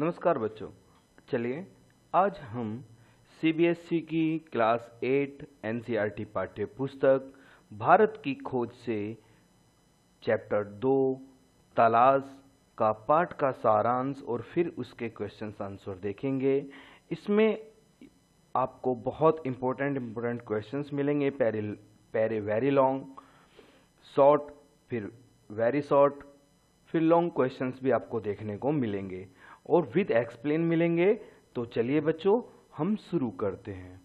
नमस्कार बच्चों चलिए आज हम सीबीएसई e की क्लास आर एनसीईआरटी e पाठ्य पुस्तक भारत की खोज से चैप्टर दो तलाश का पाठ का सारांश और फिर उसके क्वेश्चन आंसर देखेंगे इसमें आपको बहुत इम्पोर्टेंट इम्पोर्टेंट क्वेश्चंस मिलेंगे पैरे पेरे वेरी लॉन्ग शॉर्ट फिर वेरी शॉर्ट फिर लॉन्ग क्वेश्चंस भी आपको देखने को मिलेंगे और विद एक्सप्लेन मिलेंगे तो चलिए बच्चों हम शुरू करते हैं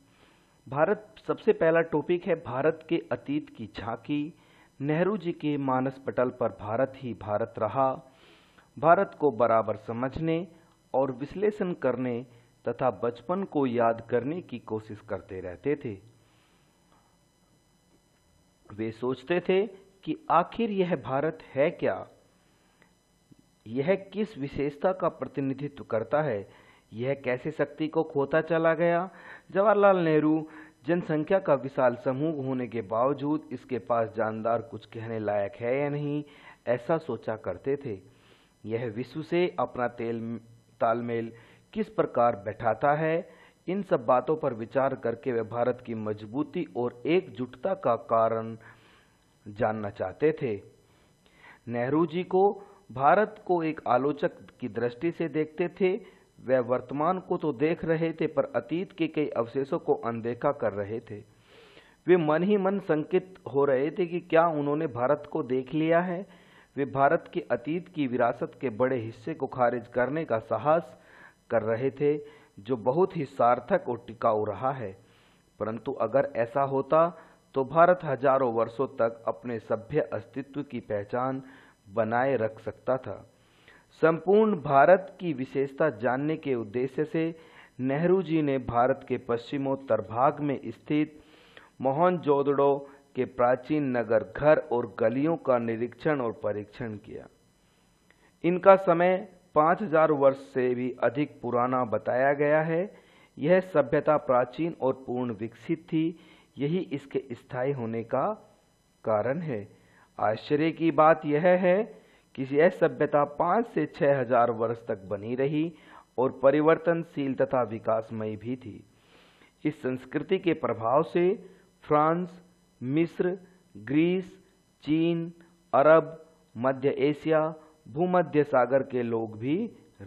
भारत सबसे पहला टॉपिक है भारत के अतीत की झांकी नेहरू जी के मानस पटल पर भारत ही भारत रहा भारत को बराबर समझने और विश्लेषण करने तथा बचपन को याद करने की कोशिश करते रहते थे वे सोचते थे कि आखिर यह भारत है क्या यह किस विशेषता का प्रतिनिधित्व करता है यह कैसे शक्ति को खोता चला गया जवाहरलाल नेहरू जनसंख्या का विशाल समूह होने के बावजूद इसके पास जानदार कुछ कहने लायक है या नहीं ऐसा सोचा करते थे यह विश्व से अपना तेल तालमेल किस प्रकार बैठाता है इन सब बातों पर विचार करके वे भारत की मजबूती और एकजुटता का कारण जानना चाहते थे नेहरू जी को भारत को एक आलोचक की दृष्टि से देखते थे वह वर्तमान को तो देख रहे थे पर अतीत के कई अवशेषों को अनदेखा कर रहे थे वे मन ही मन संकित हो रहे थे कि क्या उन्होंने भारत को देख लिया है वे भारत के अतीत की विरासत के बड़े हिस्से को खारिज करने का साहस कर रहे थे जो बहुत ही सार्थक और टिकाऊ रहा है परंतु अगर ऐसा होता तो भारत हजारों वर्षों तक अपने सभ्य अस्तित्व की पहचान बनाए रख सकता था संपूर्ण भारत की विशेषता जानने के उद्देश्य से नेहरू जी ने भारत के पश्चिमोत्तर भाग में स्थित मोहनजोदड़ो के प्राचीन नगर घर और गलियों का निरीक्षण और परीक्षण किया इनका समय 5000 वर्ष से भी अधिक पुराना बताया गया है यह सभ्यता प्राचीन और पूर्ण विकसित थी यही इसके स्थायी होने का कारण है आश्चर्य की बात यह है कि यह सभ्यता पाँच से छः हजार वर्ष तक बनी रही और परिवर्तनशील तथा विकासमयी भी थी इस संस्कृति के प्रभाव से फ्रांस मिस्र ग्रीस चीन अरब मध्य एशिया भूमध्य सागर के लोग भी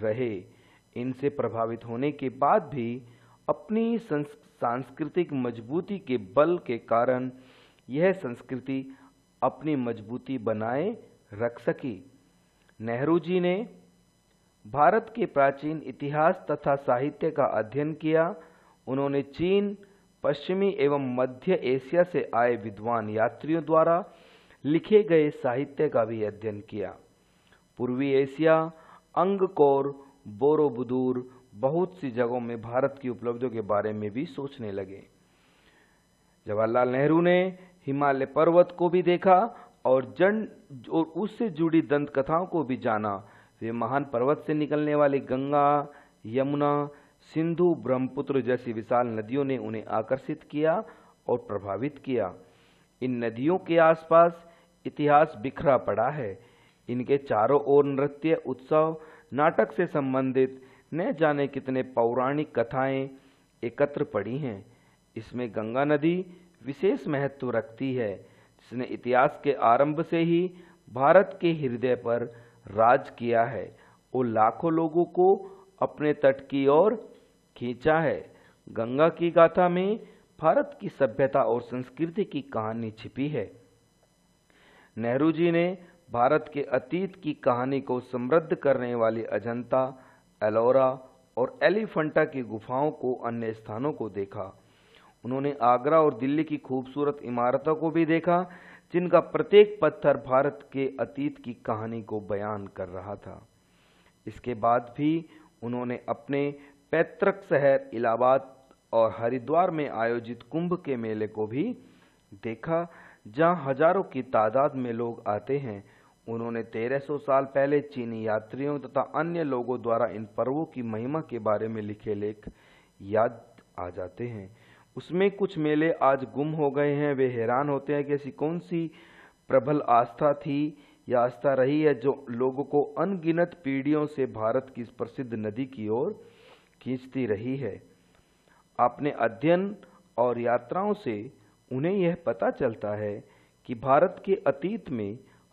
रहे इनसे प्रभावित होने के बाद भी अपनी सांस्कृतिक मजबूती के बल के कारण यह संस्कृति अपनी मजबूती बनाए रख सकी नेहरू जी ने भारत के प्राचीन इतिहास तथा साहित्य का अध्ययन किया उन्होंने चीन पश्चिमी एवं मध्य एशिया से आए विद्वान यात्रियों द्वारा लिखे गए साहित्य का भी अध्ययन किया पूर्वी एशिया अंगकोर बोरोबुदूर बहुत सी जगहों में भारत की उपलब्धियों के बारे में भी सोचने लगे जवाहरलाल नेहरू ने हिमालय पर्वत को भी देखा और जन और उससे जुड़ी दंत कथाओं को भी जाना वे महान पर्वत से निकलने वाली गंगा यमुना सिंधु ब्रह्मपुत्र जैसी विशाल नदियों ने उन्हें आकर्षित किया और प्रभावित किया इन नदियों के आसपास इतिहास बिखरा पड़ा है इनके चारों ओर नृत्य उत्सव नाटक से संबंधित न जाने कितने पौराणिक कथाएं एकत्र पड़ी हैं इसमें गंगा नदी विशेष महत्व रखती है जिसने इतिहास के आरंभ से ही भारत के हृदय पर राज किया है और लाखों लोगों को अपने तट की ओर खींचा है गंगा की गाथा में भारत की सभ्यता और संस्कृति की कहानी छिपी है नेहरू जी ने भारत के अतीत की कहानी को समृद्ध करने वाली अजंता एलोरा और एलिफंटा की गुफाओं को अन्य स्थानों को देखा उन्होंने आगरा और दिल्ली की खूबसूरत इमारतों को भी देखा जिनका प्रत्येक पत्थर भारत के अतीत की कहानी को बयान कर रहा था इसके बाद भी उन्होंने अपने पैतृक शहर इलाहाबाद और हरिद्वार में आयोजित कुंभ के मेले को भी देखा जहां हजारों की तादाद में लोग आते हैं उन्होंने 1300 साल पहले चीनी यात्रियों तथा अन्य लोगों द्वारा इन पर्वों की महिमा के बारे में लिखे लेख याद आ जाते हैं उसमें कुछ मेले आज गुम हो गए हैं वे हैरान होते हैं कि ऐसी कौन सी प्रबल आस्था थी या आस्था रही है जो लोगों को अनगिनत पीढ़ियों से भारत की प्रसिद्ध नदी की ओर खींचती रही है अपने अध्ययन और यात्राओं से उन्हें यह पता चलता है कि भारत के अतीत में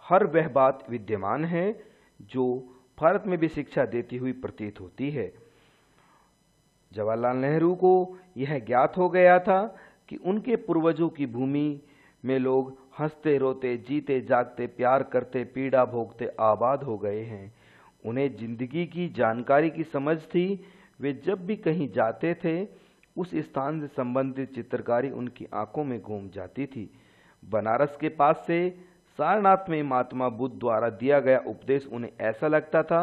हर वह बात विद्यमान है जो भारत में भी शिक्षा देती हुई प्रतीत होती है जवाहरलाल नेहरू को यह ज्ञात हो गया था कि उनके पूर्वजों की भूमि में लोग हंसते रोते जीते जागते प्यार करते पीड़ा भोगते आबाद हो गए हैं उन्हें जिंदगी की जानकारी की समझ थी वे जब भी कहीं जाते थे उस स्थान से संबंधित चित्रकारी उनकी आंखों में घूम जाती थी बनारस के पास से सारनाथ में महात्मा बुद्ध द्वारा दिया गया उपदेश उन्हें ऐसा लगता था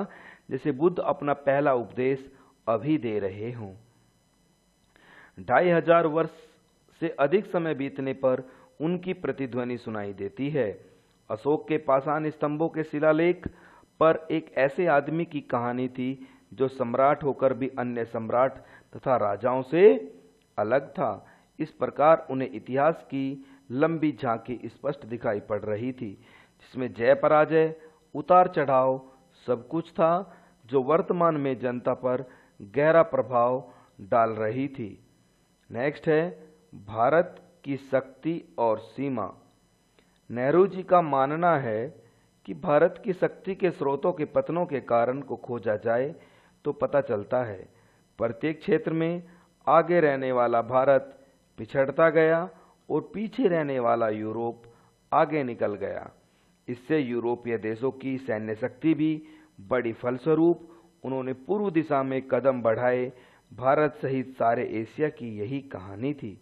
जैसे बुद्ध अपना पहला उपदेश अभी दे रहे हों ढाई हजार वर्ष से अधिक समय बीतने पर उनकी प्रतिध्वनि सुनाई देती है अशोक के पाषाण स्तंभों के शिलालेख पर एक ऐसे आदमी की कहानी थी जो सम्राट होकर भी अन्य सम्राट तथा राजाओं से अलग था इस प्रकार उन्हें इतिहास की लंबी झांकी स्पष्ट दिखाई पड़ रही थी जिसमें जय पराजय उतार चढ़ाव सब कुछ था जो वर्तमान में जनता पर गहरा प्रभाव डाल रही थी नेक्स्ट है भारत की शक्ति और सीमा नेहरू जी का मानना है कि भारत की शक्ति के स्रोतों के पतनों के कारण को खोजा जाए तो पता चलता है प्रत्येक क्षेत्र में आगे रहने वाला भारत पिछड़ता गया और पीछे रहने वाला यूरोप आगे निकल गया इससे यूरोपीय देशों की सैन्य शक्ति भी बड़ी फलस्वरूप उन्होंने पूर्व दिशा में कदम बढ़ाए भारत सहित सारे एशिया की यही कहानी थी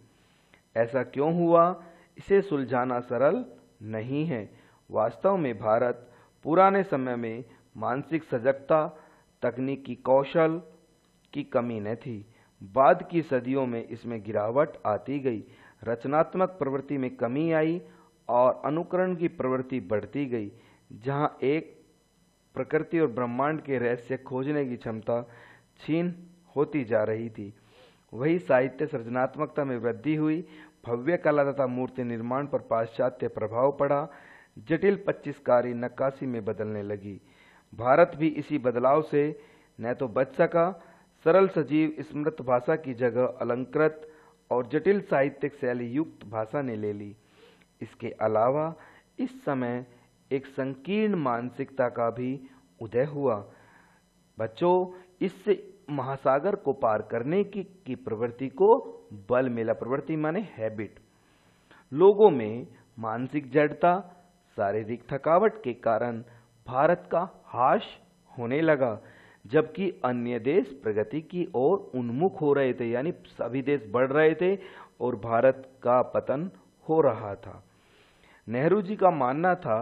ऐसा क्यों हुआ इसे सुलझाना सरल नहीं है वास्तव में भारत पुराने समय में मानसिक सजगता तकनीकी कौशल की कमी न थी बाद की सदियों में इसमें गिरावट आती गई रचनात्मक प्रवृत्ति में कमी आई और अनुकरण की प्रवृत्ति बढ़ती गई जहां एक प्रकृति और ब्रह्मांड के रहस्य खोजने की क्षमता छीन होती जा रही थी वही साहित्य सृजनात्मकता में वृद्धि हुई भव्य कला तथा मूर्ति निर्माण पर पाश्चात्य प्रभाव पड़ा जटिल पच्चीसकारी नक्काशी में बदलने लगी भारत भी इसी बदलाव से न तो बच सका सरल सजीव स्मृत भाषा की जगह अलंकृत और जटिल साहित्यिक शैली युक्त भाषा ने ले ली इसके अलावा इस समय एक संकीर्ण मानसिकता का भी उदय हुआ बच्चों इससे महासागर को पार करने की, की प्रवृत्ति को बल मिला प्रवृत्ति माने हैबिट लोगों में मानसिक जड़ता शारीरिक थकावट के कारण भारत का हाश होने लगा जबकि अन्य देश प्रगति की ओर उन्मुख हो रहे थे यानी सभी देश बढ़ रहे थे और भारत का पतन हो रहा था नेहरू जी का मानना था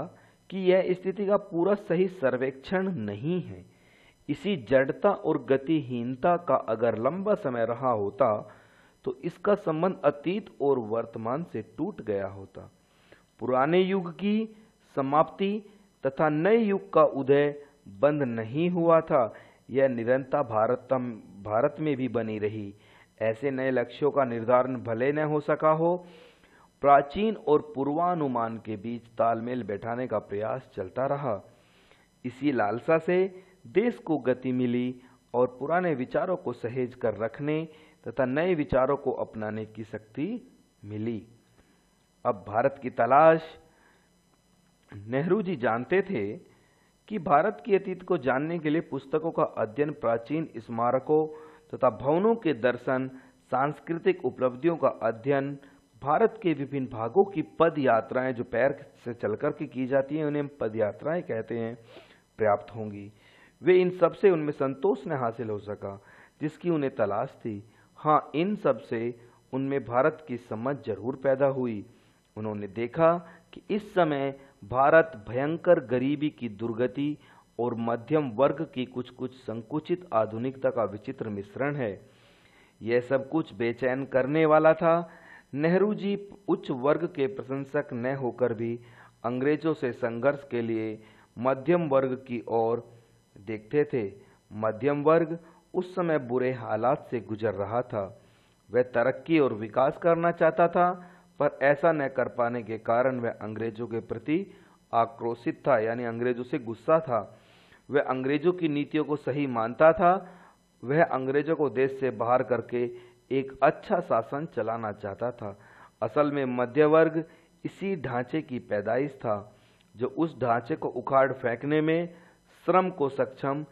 कि यह स्थिति का पूरा सही सर्वेक्षण नहीं है इसी जड़ता और गतिहीनता का अगर लंबा समय रहा होता तो इसका संबंध अतीत और वर्तमान से टूट गया होता पुराने युग की समाप्ति तथा नए युग का उदय बंद नहीं हुआ था यह निरंतर भारत भारत में भी बनी रही ऐसे नए लक्ष्यों का निर्धारण भले न हो सका हो प्राचीन और पूर्वानुमान के बीच तालमेल बैठाने का प्रयास चलता रहा इसी लालसा से देश को गति मिली और पुराने विचारों को सहेज कर रखने तथा नए विचारों को अपनाने की शक्ति मिली अब भारत की तलाश नेहरू जी जानते थे कि भारत के अतीत को जानने के लिए पुस्तकों का अध्ययन प्राचीन स्मारकों तथा भवनों के दर्शन सांस्कृतिक उपलब्धियों का अध्ययन भारत के विभिन्न भागों की पद यात्राएं जो पैर से चलकर के की जाती हैं उन्हें पद यात्राएं कहते हैं पर्याप्त होंगी वे इन सब से उनमें संतोष न हासिल हो सका जिसकी उन्हें तलाश थी हाँ इन सब से उनमें भारत की समझ जरूर पैदा हुई उन्होंने देखा कि इस समय भारत भयंकर गरीबी की दुर्गति और मध्यम वर्ग की कुछ कुछ संकुचित आधुनिकता का विचित्र मिश्रण है यह सब कुछ बेचैन करने वाला था नेहरू जी उच्च वर्ग के प्रशंसक न होकर भी अंग्रेजों से संघर्ष के लिए मध्यम वर्ग की ओर देखते थे मध्यम वर्ग उस समय बुरे हालात से गुजर रहा था वह तरक्की और विकास करना चाहता था पर ऐसा न कर पाने के कारण वह अंग्रेजों के प्रति आक्रोशित था यानी अंग्रेजों से गुस्सा था वह अंग्रेजों की नीतियों को सही मानता था वह अंग्रेजों को देश से बाहर करके एक अच्छा शासन चलाना चाहता था असल में मध्य वर्ग इसी ढांचे की पैदाइश था जो उस ढांचे को उखाड़ फेंकने में श्रम को सक्षम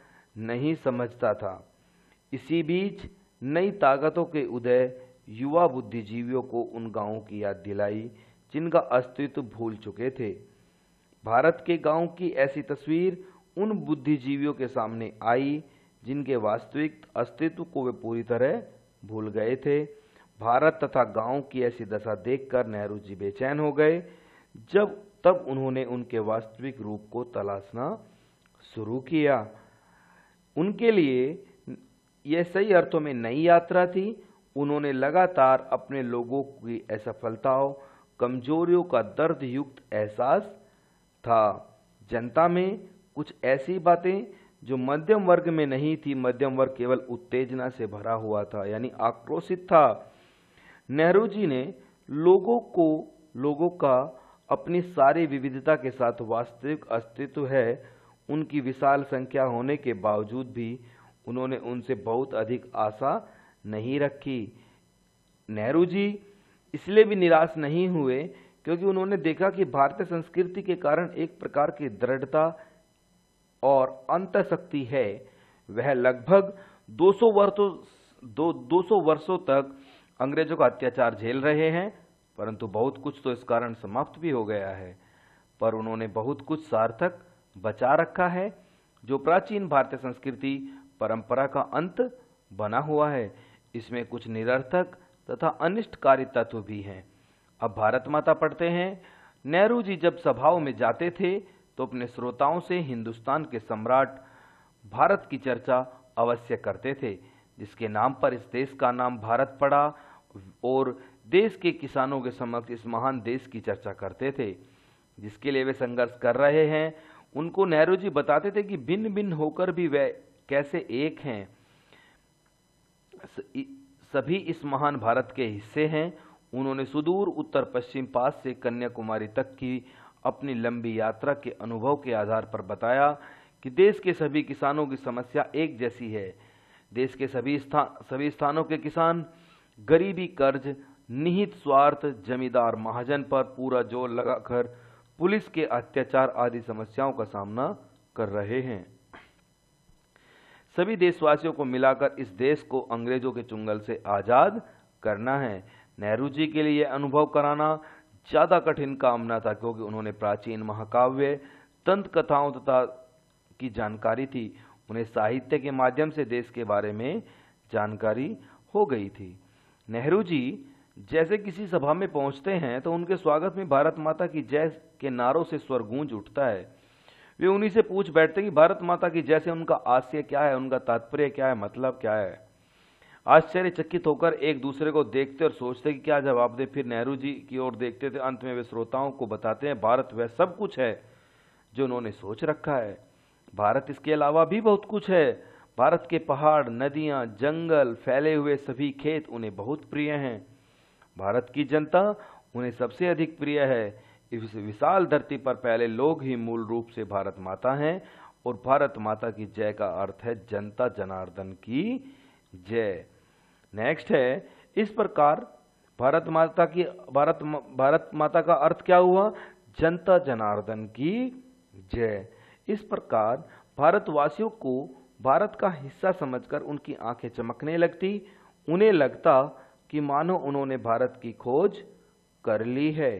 नहीं समझता था इसी बीच नई ताकतों के उदय युवा बुद्धिजीवियों को उन गांवों की याद दिलाई जिनका अस्तित्व भूल चुके थे भारत के गांव की ऐसी तस्वीर उन बुद्धिजीवियों के सामने आई जिनके वास्तविक अस्तित्व को वे पूरी तरह भूल गए थे भारत तथा गांव की ऐसी दशा देखकर नेहरू जी बेचैन हो गए जब तब उन्होंने उनके वास्तविक रूप को तलाशना शुरू किया उनके लिए यह सही अर्थों में नई यात्रा थी उन्होंने लगातार अपने लोगों की असफलताओं कमजोरियों का दर्द युक्त एहसास था जनता में कुछ ऐसी बातें जो मध्यम वर्ग में नहीं थी मध्यम वर्ग केवल उत्तेजना से भरा हुआ था यानी आक्रोशित था नेहरू जी ने लोगों को लोगों का अपनी सारी विविधता के साथ वास्तविक अस्तित्व है उनकी विशाल संख्या होने के बावजूद भी उन्होंने उनसे बहुत अधिक आशा नहीं रखी नेहरू जी इसलिए भी निराश नहीं हुए क्योंकि उन्होंने देखा कि भारतीय संस्कृति के कारण एक प्रकार की दृढ़ता और अंत शक्ति है वह लगभग 200 वर्षों दो सौ वर्षों तक अंग्रेजों का अत्याचार झेल रहे हैं परंतु बहुत कुछ तो इस कारण समाप्त भी हो गया है पर उन्होंने बहुत कुछ सार्थक बचा रखा है जो प्राचीन भारतीय संस्कृति परंपरा का अंत बना हुआ है इसमें कुछ निरर्थक तथा अनिष्टकारी तत्व भी हैं अब भारत माता पढ़ते हैं नेहरू जी जब सभाओं में जाते थे तो अपने श्रोताओं से हिंदुस्तान के सम्राट भारत की चर्चा अवश्य करते थे जिसके नाम पर इस देश का नाम भारत पड़ा और देश के किसानों के समक्ष इस महान देश की चर्चा करते थे जिसके लिए वे संघर्ष कर रहे हैं उनको नेहरू जी बताते थे कि भिन्न भिन्न होकर भी वे कैसे एक हैं सभी इस महान भारत के हिस्से हैं उन्होंने सुदूर उत्तर पश्चिम पास से कन्याकुमारी तक की अपनी लंबी यात्रा के अनुभव के आधार पर बताया कि देश के सभी किसानों की समस्या एक जैसी है देश के सभी स्थान सभी स्थानों के किसान गरीबी कर्ज निहित स्वार्थ जमींदार महाजन पर पूरा जोर लगाकर पुलिस के अत्याचार आदि समस्याओं का सामना कर रहे हैं सभी देशवासियों को मिलाकर इस देश को अंग्रेजों के चुंगल से आजाद करना है नेहरू जी के लिए अनुभव कराना ज़्यादा कठिन काम न था क्योंकि उन्होंने प्राचीन महाकाव्य तंत कथाओं तथा की जानकारी थी उन्हें साहित्य के माध्यम से देश के बारे में जानकारी हो गई थी नेहरू जी जैसे किसी सभा में पहुंचते हैं तो उनके स्वागत में भारत माता की जय के नारों से स्वर गूंज उठता है वे उन्हीं से पूछ बैठते कि भारत माता की जय से उनका आशय क्या है उनका तात्पर्य क्या है मतलब क्या है आश्चर्यचकित होकर एक दूसरे को देखते और सोचते कि क्या जवाब दें फिर नेहरू जी की ओर देखते थे अंत में वे श्रोताओं को बताते हैं भारत वह सब कुछ है जो उन्होंने सोच रखा है भारत इसके अलावा भी बहुत कुछ है भारत के पहाड़ नदियाँ जंगल फैले हुए सभी खेत उन्हें बहुत प्रिय हैं भारत की जनता उन्हें सबसे अधिक प्रिय है इस विशाल धरती पर पहले लोग ही मूल रूप से भारत माता हैं और भारत माता की जय का अर्थ है जनता जनार्दन की जय नेक्स्ट है इस प्रकार भारत माता की भारत भारत माता का अर्थ क्या हुआ जनता जनार्दन की जय इस प्रकार भारतवासियों को भारत का हिस्सा समझकर उनकी आंखें चमकने लगती उन्हें लगता कि मानो उन्होंने भारत की खोज कर ली है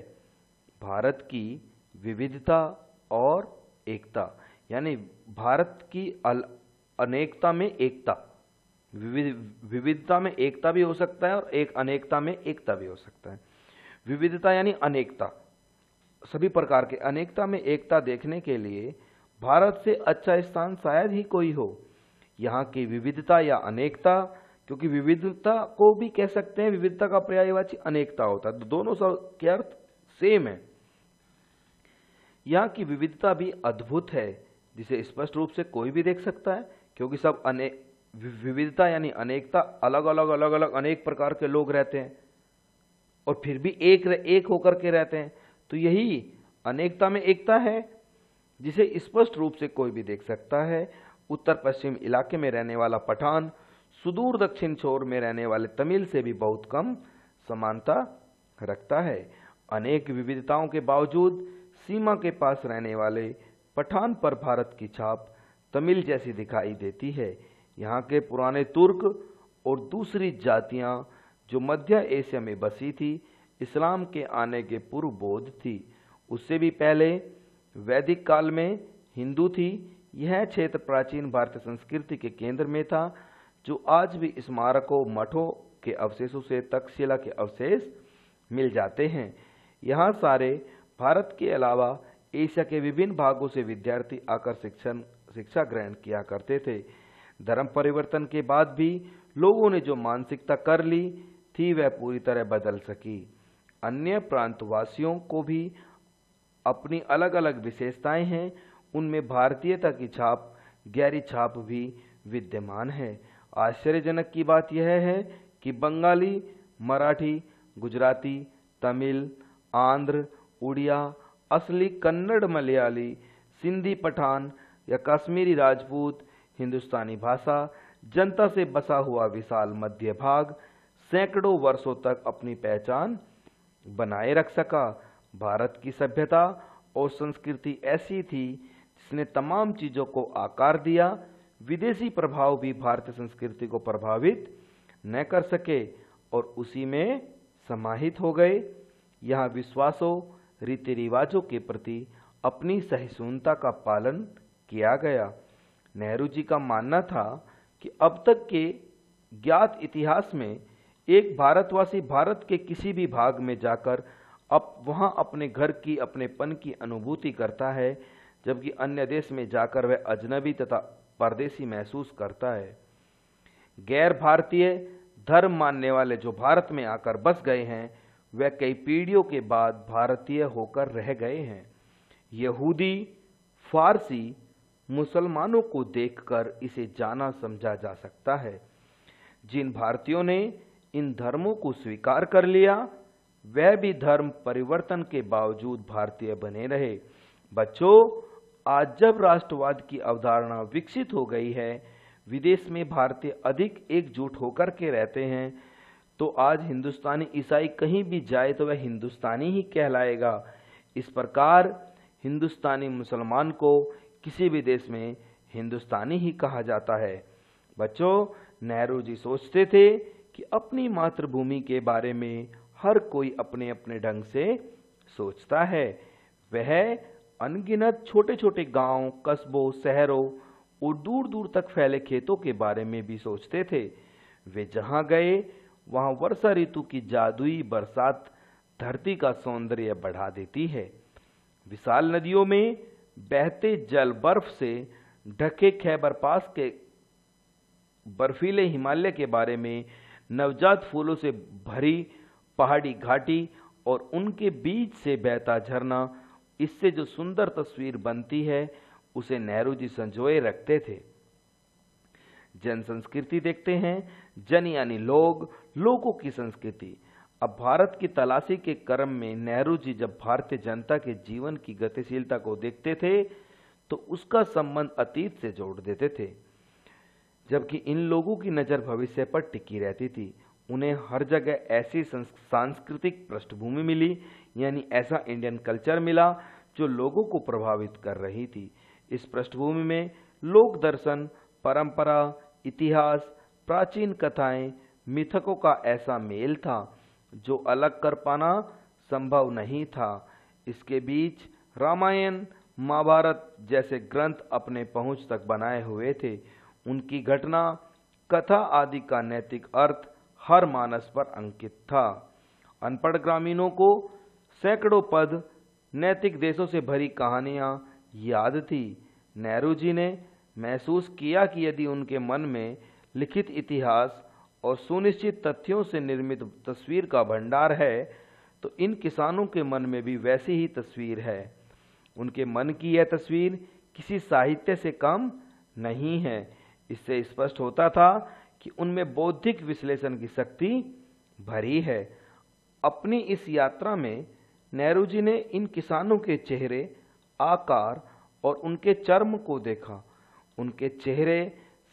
भारत की विविधता और एकता यानी भारत की अनेकता में एकता विविधता में एकता भी हो सकता है और एक अनेकता में एकता भी हो सकता है विविधता यानी अनेकता सभी प्रकार के अनेकता में एकता देखने के लिए भारत से अच्छा स्थान शायद ही कोई हो यहाँ की विविधता या अनेकता क्योंकि विविधता को भी कह सकते हैं विविधता का पर्यायवाची अनेकता होता है तो दोनों सब के अर्थ सेम है यहाँ की विविधता भी अद्भुत है जिसे स्पष्ट रूप से कोई भी देख सकता है क्योंकि सब अनेक विविधता यानी अनेकता अलग अलग अलग अलग अनेक प्रकार के लोग रहते हैं और फिर भी एक एक होकर के रहते हैं तो यही अनेकता में एकता है जिसे स्पष्ट रूप से कोई भी देख सकता है उत्तर पश्चिम इलाके में रहने वाला पठान सुदूर दक्षिण छोर में रहने वाले तमिल से भी बहुत कम समानता रखता है अनेक विविधताओं के बावजूद सीमा के पास रहने वाले पठान पर भारत की छाप तमिल जैसी दिखाई देती है यहाँ के पुराने तुर्क और दूसरी जातियाँ जो मध्य एशिया में बसी थी इस्लाम के आने के पूर्व बोध थी उससे भी पहले वैदिक काल में हिंदू थी यह क्षेत्र प्राचीन भारतीय संस्कृति के केंद्र में था जो आज भी स्मारकों मठों के अवशेषों से तक्षशिला के अवशेष मिल जाते हैं यहाँ सारे भारत के अलावा एशिया के विभिन्न भागों से विद्यार्थी आकर शिक्षण शिक्षा ग्रहण किया करते थे धर्म परिवर्तन के बाद भी लोगों ने जो मानसिकता कर ली थी वह पूरी तरह बदल सकी अन्य प्रांतवासियों को भी अपनी अलग अलग विशेषताएं हैं उनमें भारतीयता की छाप गहरी छाप भी विद्यमान है आश्चर्यजनक की बात यह है कि बंगाली मराठी गुजराती तमिल आंध्र उड़िया असली कन्नड़ मलयाली सिंधी पठान या कश्मीरी राजपूत हिंदुस्तानी भाषा जनता से बसा हुआ विशाल मध्य भाग सैकड़ों वर्षों तक अपनी पहचान बनाए रख सका भारत की सभ्यता और संस्कृति ऐसी थी जिसने तमाम चीज़ों को आकार दिया विदेशी प्रभाव भी भारतीय संस्कृति को प्रभावित न कर सके और उसी में समाहित हो गए यहाँ विश्वासों रीति रिवाजों के प्रति अपनी सहिष्णुता का पालन किया गया नेहरू जी का मानना था कि अब तक के ज्ञात इतिहास में एक भारतवासी भारत के किसी भी भाग में जाकर अब वहाँ अपने घर की अपने पन की अनुभूति करता है जबकि अन्य देश में जाकर वह अजनबी तथा परदेसी महसूस करता है गैर भारतीय धर्म मानने वाले जो भारत में आकर बस गए हैं वह कई पीढ़ियों के बाद भारतीय होकर रह गए हैं यहूदी फारसी मुसलमानों को देखकर इसे जाना समझा जा सकता है जिन भारतीयों ने इन धर्मों को स्वीकार कर लिया वह भी धर्म परिवर्तन के बावजूद भारतीय बने रहे बच्चों आज जब राष्ट्रवाद की अवधारणा विकसित हो गई है विदेश में भारतीय अधिक एकजुट होकर के रहते हैं तो आज हिंदुस्तानी ईसाई कहीं भी जाए तो वह हिंदुस्तानी ही कहलाएगा इस प्रकार हिंदुस्तानी मुसलमान को किसी भी देश में हिंदुस्तानी ही कहा जाता है बच्चों नेहरू जी सोचते थे कि अपनी मातृभूमि के बारे में हर कोई अपने अपने ढंग से सोचता है वह अनगिनत छोटे छोटे गांव, कस्बों शहरों और दूर दूर तक फैले खेतों के बारे में भी सोचते थे वे जहां गए वहां वर्षा ऋतु की जादुई बरसात धरती का सौंदर्य बढ़ा देती है विशाल नदियों में बहते जल बर्फ से ढके खैबर पास के बर्फीले हिमालय के बारे में नवजात फूलों से भरी पहाड़ी घाटी और उनके बीच से बहता झरना इससे जो सुंदर तस्वीर बनती है उसे नेहरू जी संजोए रखते थे जन संस्कृति देखते हैं जन यानी लोग लोगों की संस्कृति अब भारत की तलाशी के क्रम में नेहरू जी जब भारतीय जनता के जीवन की गतिशीलता को देखते थे तो उसका संबंध अतीत से जोड़ देते थे जबकि इन लोगों की नज़र भविष्य पर टिकी रहती थी उन्हें हर जगह ऐसी सांस्कृतिक पृष्ठभूमि मिली यानी ऐसा इंडियन कल्चर मिला जो लोगों को प्रभावित कर रही थी इस पृष्ठभूमि में लोक दर्शन परंपरा इतिहास प्राचीन कथाएं मिथकों का ऐसा मेल था जो अलग कर पाना संभव नहीं था इसके बीच रामायण महाभारत जैसे ग्रंथ अपने पहुंच तक बनाए हुए थे उनकी घटना कथा आदि का नैतिक अर्थ हर मानस पर अंकित था अनपढ़ ग्रामीणों को सैकड़ों पद नैतिक देशों से भरी कहानियाँ याद थी नेहरू जी ने महसूस किया कि यदि उनके मन में लिखित इतिहास और सुनिश्चित तथ्यों से निर्मित तस्वीर का भंडार है तो इन किसानों के मन में भी वैसी ही तस्वीर है उनके मन की यह तस्वीर किसी साहित्य से कम नहीं है इससे स्पष्ट होता था कि उनमें बौद्धिक विश्लेषण की शक्ति भरी है अपनी इस यात्रा में नेहरू जी ने इन किसानों के चेहरे आकार और उनके चर्म को देखा उनके चेहरे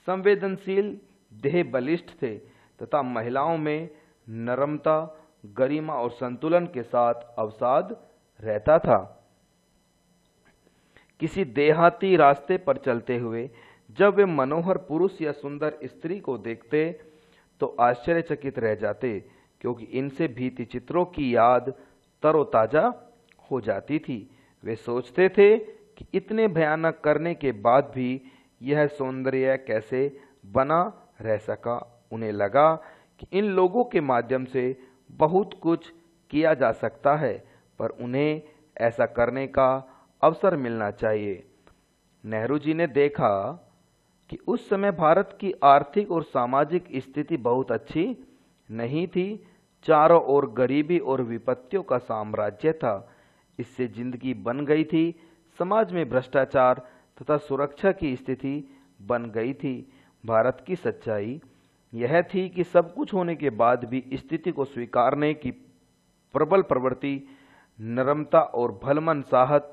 संवेदनशील देह बलिष्ठ थे तथा महिलाओं में नरमता गरिमा और संतुलन के साथ अवसाद रहता था किसी देहाती रास्ते पर चलते हुए जब वे मनोहर पुरुष या सुंदर स्त्री को देखते तो आश्चर्यचकित रह जाते क्योंकि इनसे भीति चित्रों की याद तरोताजा हो जाती थी वे सोचते थे कि इतने भयानक करने के बाद भी यह सौंदर्य कैसे बना रह सका उन्हें लगा कि इन लोगों के माध्यम से बहुत कुछ किया जा सकता है पर उन्हें ऐसा करने का अवसर मिलना चाहिए नेहरू जी ने देखा कि उस समय भारत की आर्थिक और सामाजिक स्थिति बहुत अच्छी नहीं थी चारों ओर गरीबी और विपत्तियों का साम्राज्य था इससे जिंदगी बन गई थी समाज में भ्रष्टाचार तथा सुरक्षा की स्थिति बन गई थी भारत की सच्चाई यह थी कि सब कुछ होने के बाद भी स्थिति को स्वीकारने की प्रबल प्रवृत्ति नरमता और भलमन साहत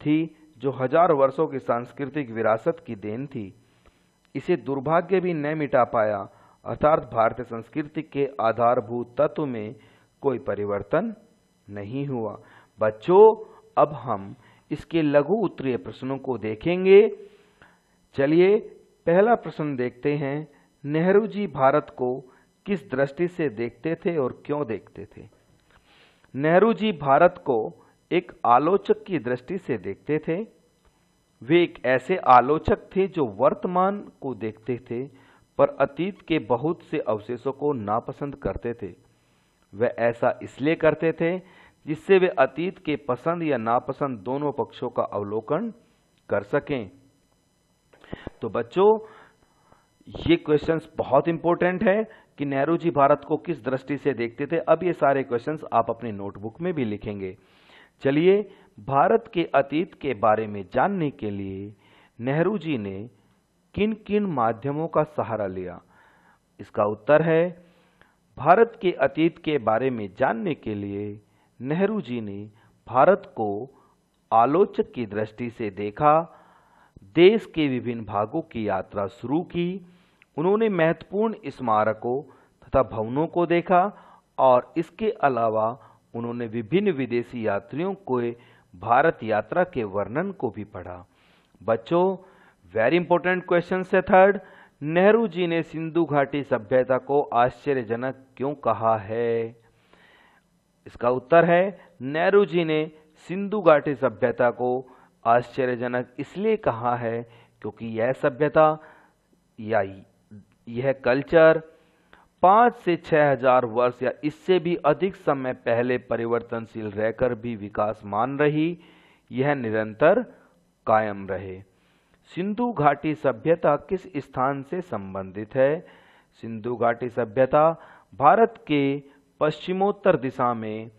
थी जो हजार वर्षों की सांस्कृतिक विरासत की देन थी इसे दुर्भाग्य भी न मिटा पाया अर्थात भारतीय संस्कृति के आधारभूत तत्व में कोई परिवर्तन नहीं हुआ बच्चों अब हम इसके लघु उत्तरीय प्रश्नों को देखेंगे चलिए पहला प्रश्न देखते हैं नेहरू जी भारत को किस दृष्टि से देखते थे और क्यों देखते थे नेहरू जी भारत को एक आलोचक की दृष्टि से देखते थे वे एक ऐसे आलोचक थे जो वर्तमान को देखते थे पर अतीत के बहुत से अवशेषों को नापसंद करते थे वह ऐसा इसलिए करते थे जिससे वे अतीत के पसंद या नापसंद दोनों पक्षों का अवलोकन कर सकें तो बच्चों ये क्वेश्चंस बहुत इंपॉर्टेंट है कि नेहरू जी भारत को किस दृष्टि से देखते थे अब ये सारे क्वेश्चंस आप अपने नोटबुक में भी लिखेंगे चलिए भारत के अतीत के बारे में जानने के लिए नेहरू जी ने किन किन माध्यमों का सहारा लिया इसका उत्तर है भारत के अतीत के बारे में जानने के लिए नेहरू जी ने भारत को आलोचक की दृष्टि से देखा देश के विभिन्न भागों की यात्रा शुरू की उन्होंने महत्वपूर्ण स्मारकों तथा भवनों को देखा और इसके अलावा उन्होंने विभिन्न विदेशी यात्रियों को भारत यात्रा के वर्णन को भी पढ़ा बच्चों वेरी इंपॉर्टेंट क्वेश्चन से थर्ड नेहरू जी ने सिंधु घाटी सभ्यता को आश्चर्यजनक क्यों कहा है इसका उत्तर है नेहरू जी ने सिंधु घाटी सभ्यता को आश्चर्यजनक इसलिए कहा है क्योंकि यह सभ्यता या यह कल्चर पाँच से छः हजार वर्ष या इससे भी अधिक समय पहले परिवर्तनशील रहकर भी विकास मान रही यह निरंतर कायम रहे सिंधु घाटी सभ्यता किस स्थान से संबंधित है सिंधु घाटी सभ्यता भारत के पश्चिमोत्तर दिशा में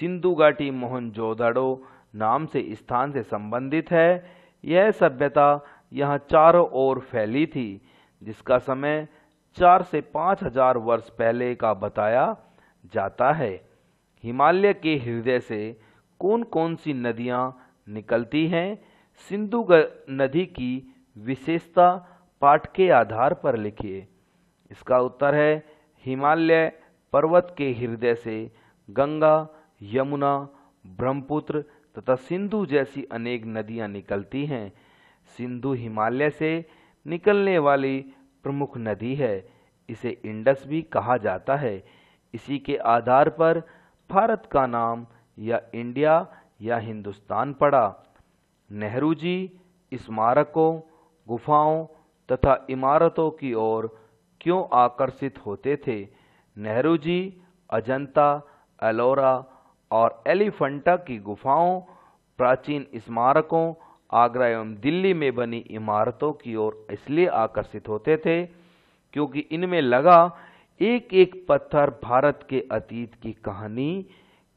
सिंधु घाटी मोहनजोदड़ो नाम से स्थान से संबंधित है यह सभ्यता यहाँ चारों ओर फैली थी जिसका समय चार से पाँच हजार वर्ष पहले का बताया जाता है हिमालय के हृदय से कौन कौन सी नदियाँ निकलती हैं सिंधु नदी की विशेषता पाठ के आधार पर लिखिए इसका उत्तर है हिमालय पर्वत के हृदय से गंगा यमुना ब्रह्मपुत्र तथा सिंधु जैसी अनेक नदियाँ निकलती हैं सिंधु हिमालय से निकलने वाली प्रमुख नदी है इसे इंडस भी कहा जाता है इसी के आधार पर भारत का नाम या इंडिया या हिंदुस्तान पड़ा नेहरू जी स्मारकों गुफाओं तथा इमारतों की ओर क्यों आकर्षित होते थे नेहरू जी अजंता एलोरा और एलिफंटा की गुफाओं प्राचीन स्मारकों आगरा एवं दिल्ली में बनी इमारतों की ओर इसलिए आकर्षित होते थे क्योंकि इनमें लगा एक एक पत्थर भारत के अतीत की कहानी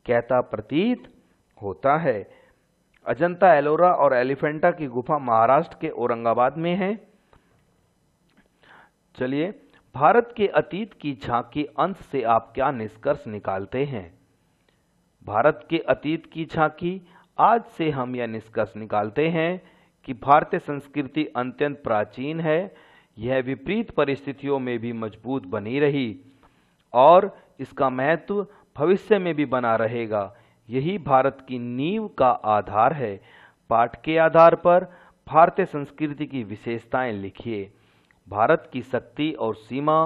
कहता प्रतीत होता है अजंता एलोरा और एलिफेंटा की गुफा महाराष्ट्र के औरंगाबाद में है चलिए भारत के अतीत की झांकी अंश से आप क्या निष्कर्ष निकालते हैं भारत के अतीत की झांकी आज से हम यह निष्कर्ष निकालते हैं कि भारतीय संस्कृति अत्यंत प्राचीन है यह विपरीत परिस्थितियों में भी मजबूत बनी रही और इसका महत्व भविष्य में भी बना रहेगा यही भारत की नींव का आधार है पाठ के आधार पर भारतीय संस्कृति की विशेषताएं लिखिए भारत की शक्ति और सीमा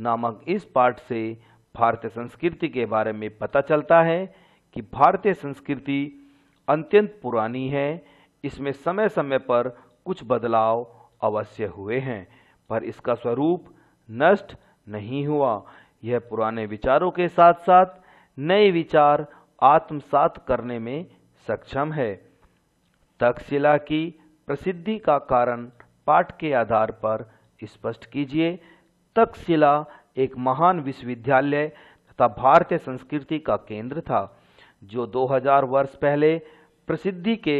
नामक इस पाठ से भारतीय संस्कृति के बारे में पता चलता है कि भारतीय संस्कृति अत्यंत पुरानी है इसमें समय समय पर कुछ बदलाव अवश्य हुए हैं पर इसका स्वरूप नष्ट नहीं हुआ यह पुराने विचारों के साथ साथ नए विचार आत्मसात करने में सक्षम है तक्षशिला की प्रसिद्धि का कारण पाठ के आधार पर स्पष्ट कीजिए तक्षशिला एक महान विश्वविद्यालय तथा भारतीय संस्कृति का केंद्र था जो 2000 वर्ष पहले प्रसिद्धि के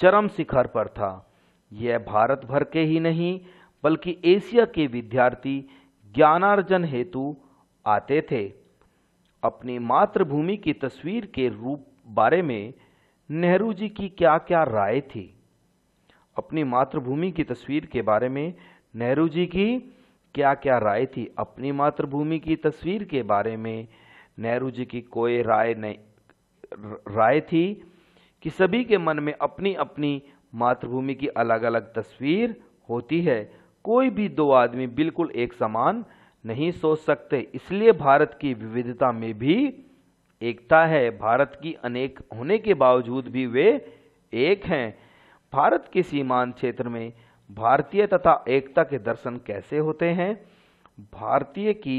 चरम शिखर पर था यह भारत भर के ही नहीं बल्कि एशिया के विद्यार्थी ज्ञानार्जन हेतु आते थे अपनी मातृभूमि की तस्वीर के रूप बारे में नेहरू जी की क्या क्या राय थी अपनी मातृभूमि की तस्वीर के बारे में नेहरू जी की क्या क्या राय थी अपनी मातृभूमि की तस्वीर के बारे में नेहरू जी की कोई राय नहीं राय थी कि सभी के मन में अपनी अपनी मातृभूमि की अलग अलग तस्वीर होती है कोई भी दो आदमी बिल्कुल एक समान नहीं सोच सकते इसलिए भारत की विविधता में भी एकता है भारत की अनेक होने के बावजूद भी वे एक हैं भारत के सीमांत क्षेत्र में भारतीय तथा एकता के दर्शन कैसे होते हैं भारतीय की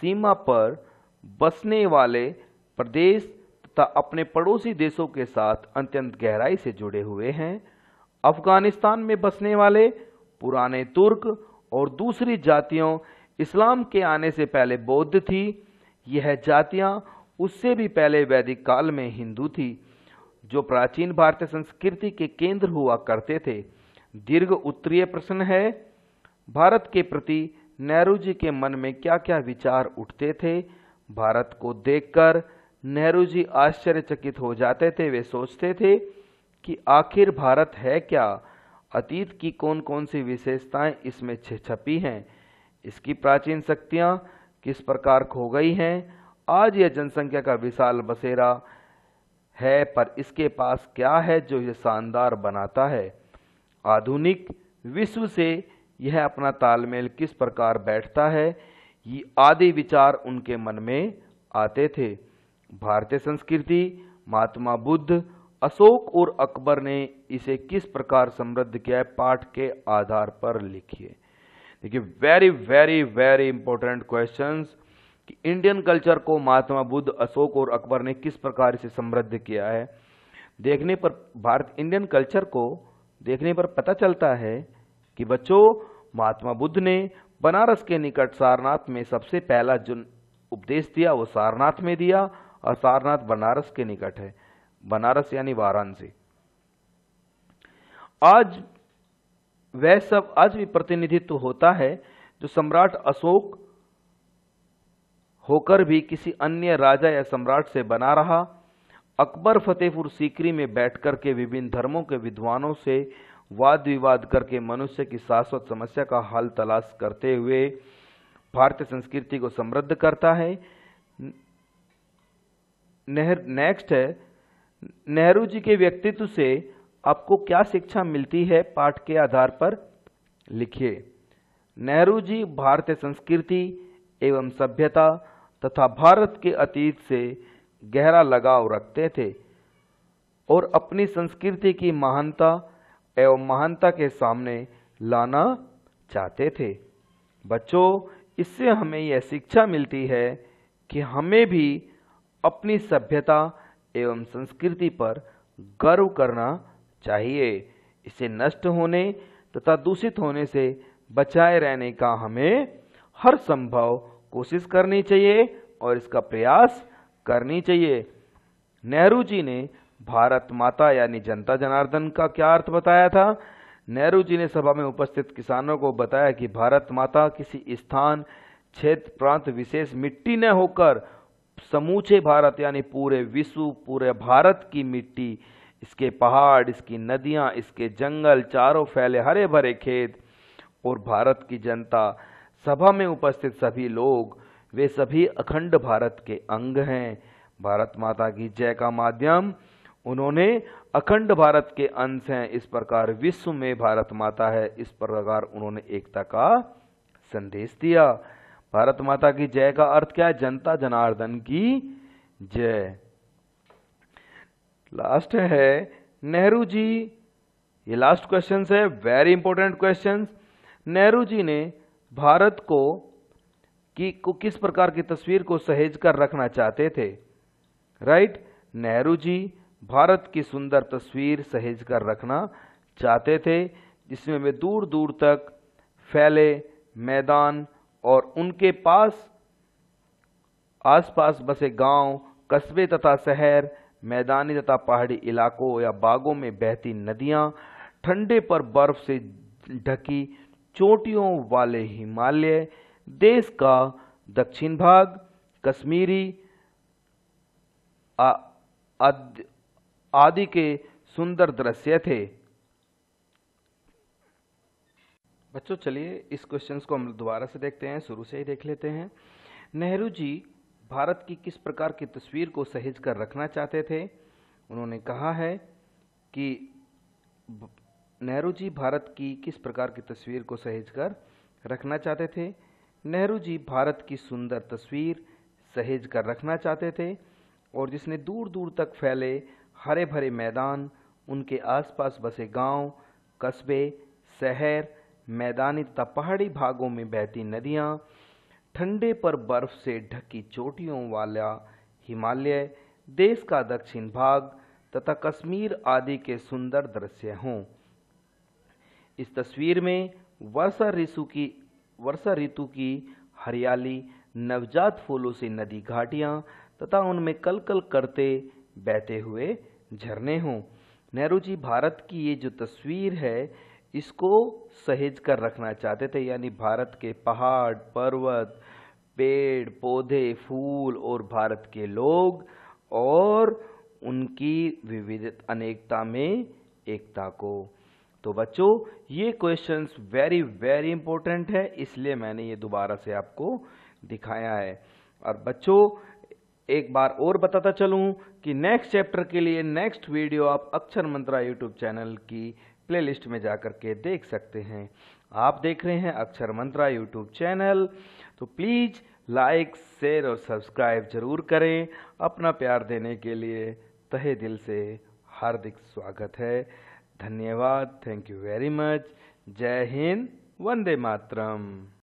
सीमा पर बसने वाले प्रदेश तथा अपने पड़ोसी देशों के साथ अत्यंत गहराई से जुड़े हुए हैं अफगानिस्तान में बसने वाले पुराने तुर्क और दूसरी जातियों इस्लाम के आने से पहले बौद्ध थी यह जातियां उससे भी पहले वैदिक काल में हिंदू थी जो प्राचीन भारतीय संस्कृति के केंद्र हुआ करते थे दीर्घ उत्तरीय प्रश्न है भारत के प्रति नेहरू जी के मन में क्या क्या विचार उठते थे भारत को देखकर नेहरू जी आश्चर्यचकित हो जाते थे वे सोचते थे कि आखिर भारत है क्या अतीत की कौन कौन सी विशेषताएं इसमें छपी हैं इसकी प्राचीन शक्तियां किस प्रकार खो गई हैं आज यह जनसंख्या का विशाल बसेरा है पर इसके पास क्या है जो यह शानदार बनाता है आधुनिक विश्व से यह अपना तालमेल किस प्रकार बैठता है ये आदि विचार उनके मन में आते थे भारतीय संस्कृति महात्मा बुद्ध अशोक और अकबर ने इसे किस प्रकार समृद्ध किया है पाठ के आधार पर लिखिए देखिए very very very important question कि इंडियन कल्चर को महात्मा बुद्ध अशोक और अकबर ने किस प्रकार से समृद्ध किया है देखने पर भारत इंडियन कल्चर को देखने पर पता चलता है कि बच्चों महात्मा बुद्ध ने बनारस के निकट सारनाथ में सबसे पहला जो उपदेश दिया वो सारनाथ में दिया और सारनाथ बनारस के निकट है बनारस यानी वाराणसी आज वह सब आज भी प्रतिनिधित्व होता है जो सम्राट अशोक होकर भी किसी अन्य राजा या सम्राट से बना रहा अकबर फतेहपुर सीकरी में बैठकर के विभिन्न धर्मों के विद्वानों से वाद विवाद करके मनुष्य की शाश्वत समस्या का हल तलाश करते हुए भारतीय संस्कृति को समृद्ध करता है नेहर नेक्स्ट है नेहरू जी के व्यक्तित्व से आपको क्या शिक्षा मिलती है पाठ के आधार पर लिखिए नेहरू जी भारतीय संस्कृति एवं सभ्यता तथा भारत के अतीत से गहरा लगाव रखते थे और अपनी संस्कृति की महानता एवं महानता के सामने लाना चाहते थे बच्चों इससे हमें यह शिक्षा मिलती है कि हमें भी अपनी सभ्यता एवं संस्कृति पर गर्व करना चाहिए इसे नष्ट होने तथा दूषित होने से बचाए रहने का हमें हर संभव कोशिश करनी चाहिए और इसका प्रयास करनी चाहिए नेहरू जी ने भारत माता यानी जनता जनार्दन का क्या अर्थ बताया था नेहरू जी ने सभा में उपस्थित किसानों को बताया कि भारत माता किसी स्थान क्षेत्र प्रांत विशेष मिट्टी न होकर समूचे भारत यानी पूरे विश्व पूरे भारत की मिट्टी इसके पहाड़ इसकी नदियाँ इसके जंगल चारों फैले हरे भरे खेत और भारत की जनता सभा में उपस्थित सभी लोग वे सभी अखंड भारत के अंग हैं भारत माता की जय का माध्यम उन्होंने अखंड भारत के अंश हैं इस प्रकार विश्व में भारत माता है इस प्रकार उन्होंने एकता का संदेश दिया भारत माता की जय का अर्थ क्या है जनता जनार्दन की जय लास्ट है नेहरू जी ये लास्ट क्वेश्चन है very important question Nehru ji ने भारत को कि को किस प्रकार की तस्वीर को सहेज कर रखना चाहते थे राइट right? नेहरू जी भारत की सुंदर तस्वीर सहेज कर रखना चाहते थे जिसमें वे दूर दूर तक फैले मैदान और उनके पास आसपास बसे गांव, कस्बे तथा शहर मैदानी तथा पहाड़ी इलाकों या बागों में बहती नदियां ठंडे पर बर्फ से ढकी चोटियों वाले हिमालय देश का दक्षिण भाग कश्मीरी आदि के सुंदर दृश्य थे बच्चों चलिए इस क्वेश्चन को हम दोबारा से देखते हैं शुरू से ही देख लेते हैं नेहरू जी भारत की किस प्रकार की तस्वीर को सहेज कर रखना चाहते थे उन्होंने कहा है कि नेहरू जी भारत की किस प्रकार की तस्वीर को सहेज कर रखना चाहते थे नेहरू जी भारत की सुंदर तस्वीर सहेज कर रखना चाहते थे और जिसने दूर दूर तक फैले हरे भरे मैदान उनके आसपास बसे गांव, कस्बे शहर मैदानी तथा पहाड़ी भागों में बहती नदियाँ ठंडे पर बर्फ से ढकी चोटियों वाला हिमालय देश का दक्षिण भाग तथा कश्मीर आदि के सुंदर दृश्य हों इस तस्वीर में वर्षा ऋतु की वर्षा ऋतु की हरियाली नवजात फूलों से नदी घाटियाँ तथा उनमें कल कल करते बहते हुए झरने हों नेहरू जी भारत की ये जो तस्वीर है इसको सहेज कर रखना चाहते थे यानी भारत के पहाड़ पर्वत पेड़ पौधे फूल और भारत के लोग और उनकी विविध अनेकता में एकता को तो बच्चों ये क्वेश्चंस वेरी वेरी इंपॉर्टेंट है इसलिए मैंने ये दोबारा से आपको दिखाया है और बच्चों एक बार और बताता चलूं कि नेक्स्ट चैप्टर के लिए नेक्स्ट वीडियो आप अक्षर मंत्रा यूट्यूब चैनल की प्लेलिस्ट में जा कर के देख सकते हैं आप देख रहे हैं अक्षर मंत्रा यूट्यूब चैनल तो प्लीज़ लाइक शेयर और सब्सक्राइब जरूर करें अपना प्यार देने के लिए तहे दिल से हार्दिक स्वागत है धन्यवाद थैंक यू वेरी मच जय हिंद वंदे मातरम